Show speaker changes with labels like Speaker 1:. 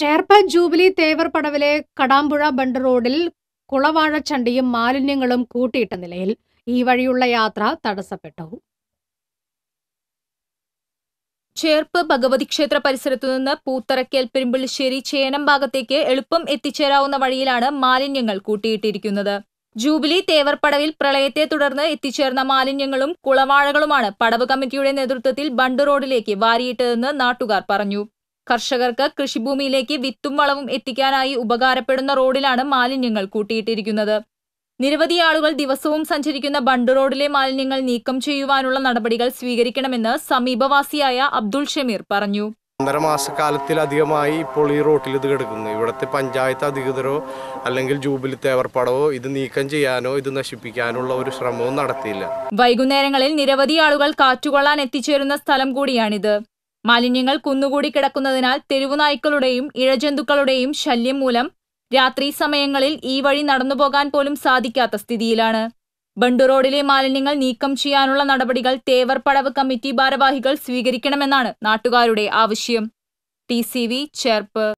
Speaker 1: ചേർപ്പ jubilee Thevar പടവിലെ കടാമ്പുഴ ബണ്ട് റോഡിൽ കുളവാഴച്ചണ്ടിയും മാലിന്യങ്ങളും കൂട്ടിയിട്ട നിലയിൽ ഈ വഴിയുള്ള യാത്ര തടസ്സപ്പെട്ടു ചേർപ്പ് ഭഗവതി ക്ഷേത്ര പരിസരത്തു നിന്ന് പൂത്തറയ്ക്കൽ
Speaker 2: പെരുമ്പിളിശ്ശേരി ചേനം ഭാഗത്തേക്ക് എളുപ്പം എത്തിച്ചേരാവുന്ന വഴിയിലാണ് മാലിന്യങ്ങൾ കൂട്ടിയിട്ടിരിക്കുന്നത് ജൂബിലി തേവർപ്പടവിൽ പ്രളയത്തെ തുടർന്ന് എത്തിച്ചേർന്ന മാലിന്യങ്ങളും കുളവാഴകളുമാണ് പടവ് കമ്മിറ്റിയുടെ നേതൃത്വത്തിൽ ബണ്ട് റോഡിലേക്ക് വാരിയിട്ടതെന്ന് നാട്ടുകാർ പറഞ്ഞു കർഷകർക്ക് കൃഷിഭൂമിയിലേക്ക് വിത്തും വളവും എത്തിക്കാനായി ഉപകാരപ്പെടുന്ന റോഡിലാണ് മാലിന്യങ്ങൾ കൂട്ടിയിട്ടിരിക്കുന്നത് നിരവധി ആളുകൾ ദിവസവും സഞ്ചരിക്കുന്ന ബണ്ട് റോഡിലെ മാലിന്യങ്ങൾ നീക്കം ചെയ്യുവാനുള്ള നടപടികൾ സ്വീകരിക്കണമെന്ന് സമീപവാസിയായ അബ്ദുൾ ഷമീർ പറഞ്ഞു
Speaker 3: ഒന്നര മാസക്കാലത്തിലധികമായി ഇപ്പോൾ ഈ റോട്ടിൽ ഇത് കിടക്കുന്നു ഇവിടുത്തെ പഞ്ചായത്ത് അധികൃതരോ അല്ലെങ്കിൽ ജൂബിലി തേവർപ്പടവോ ഇത് നീക്കം ചെയ്യാനോ ഇത് നശിപ്പിക്കാനുള്ള ഒരു ശ്രമവും നടത്തിയില്ല
Speaker 2: വൈകുന്നേരങ്ങളിൽ നിരവധി ആളുകൾ കാറ്റുകൊള്ളാൻ എത്തിച്ചേരുന്ന സ്ഥലം കൂടിയാണിത് മാലിന്യങ്ങൾ കുന്നുകൂടി കിടക്കുന്നതിനാൽ തെരുവുനായ്ക്കളുടെയും ഇഴജന്തുക്കളുടെയും ശല്യം മൂലം രാത്രി സമയങ്ങളിൽ ഈ വഴി നടന്നുപോകാൻ പോലും സാധിക്കാത്ത സ്ഥിതിയിലാണ് ബണ്ടു റോഡിലെ മാലിന്യങ്ങൾ നീക്കം ചെയ്യാനുള്ള നടപടികൾ തേവർപ്പടവ് കമ്മിറ്റി ഭാരവാഹികൾ സ്വീകരിക്കണമെന്നാണ് നാട്ടുകാരുടെ ആവശ്യം ടി ചേർപ്പ്